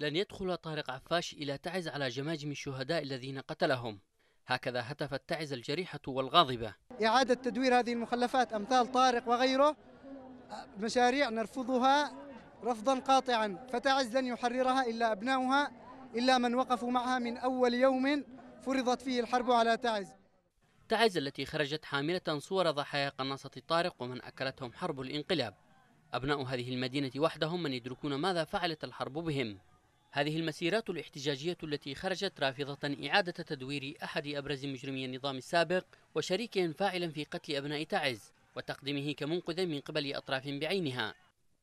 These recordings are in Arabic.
لن يدخل طارق عفاش إلى تعز على جماجم الشهداء الذين قتلهم هكذا هتفت تعز الجريحة والغاضبة إعادة تدوير هذه المخلفات أمثال طارق وغيره مشاريع نرفضها رفضا قاطعا فتعز لن يحررها إلا أبناؤها إلا من وقفوا معها من أول يوم فرضت فيه الحرب على تعز تعز التي خرجت حاملة صور ضحايا قناصة طارق ومن أكلتهم حرب الانقلاب أبناء هذه المدينة وحدهم من يدركون ماذا فعلت الحرب بهم هذه المسيرات الاحتجاجية التي خرجت رافضة إعادة تدوير أحد أبرز مجرمي النظام السابق وشريكه فاعلا في قتل أبناء تعز وتقديمه كمنقذ من قبل أطراف بعينها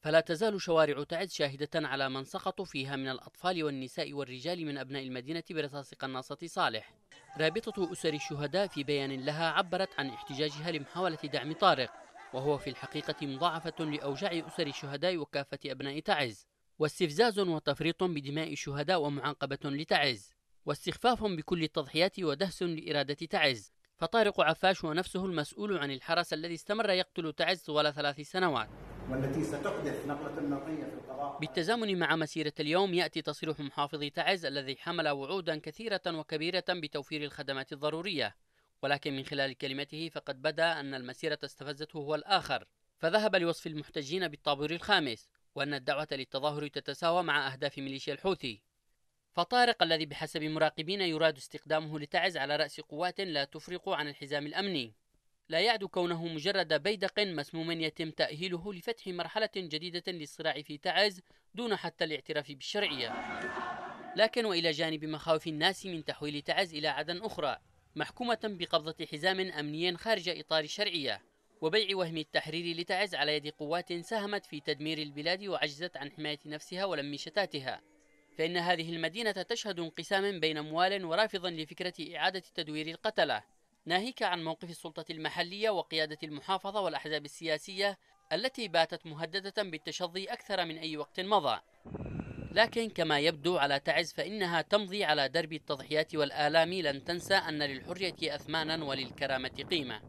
فلا تزال شوارع تعز شاهدة على من سقطوا فيها من الأطفال والنساء والرجال من أبناء المدينة برصاص قناصة صالح رابطة أسر الشهداء في بيان لها عبرت عن احتجاجها لمحاولة دعم طارق وهو في الحقيقة مضاعفة لأوجاع أسر الشهداء وكافة أبناء تعز واستفزاز وتفريط بدماء الشهداء ومعاقبة لتعز واستخفاف بكل التضحيات ودهس لإرادة تعز فطارق عفاش هو نفسه المسؤول عن الحرس الذي استمر يقتل تعز طوال ثلاث سنوات والتي ستحدث نقلة نوعية في القضاء بالتزامن مع مسيرة اليوم يأتي تصريح محافظ تعز الذي حمل وعودا كثيرة وكبيرة بتوفير الخدمات الضرورية ولكن من خلال كلمته فقد بدا أن المسيرة استفزته هو الآخر فذهب لوصف المحتجين بالطابور الخامس وأن الدعوة للتظاهر تتساوى مع أهداف ميليشيا الحوثي فطارق الذي بحسب مراقبين يراد استخدامه لتعز على رأس قوات لا تفرق عن الحزام الأمني لا يعد كونه مجرد بيدق مسموم يتم تأهيله لفتح مرحلة جديدة للصراع في تعز دون حتى الاعتراف بالشرعية لكن وإلى جانب مخاوف الناس من تحويل تعز إلى عدن أخرى محكومة بقبضة حزام أمني خارج إطار الشرعية وبيع وهم التحرير لتعز على يد قوات ساهمت في تدمير البلاد وعجزت عن حماية نفسها ولم شتاتها فإن هذه المدينة تشهد انقساما بين موال ورافضا لفكرة إعادة تدوير القتلة ناهيك عن موقف السلطة المحلية وقيادة المحافظة والأحزاب السياسية التي باتت مهددة بالتشظي أكثر من أي وقت مضى لكن كما يبدو على تعز فإنها تمضي على درب التضحيات والآلام لن تنسى أن للحرية أثمانا وللكرامة قيمة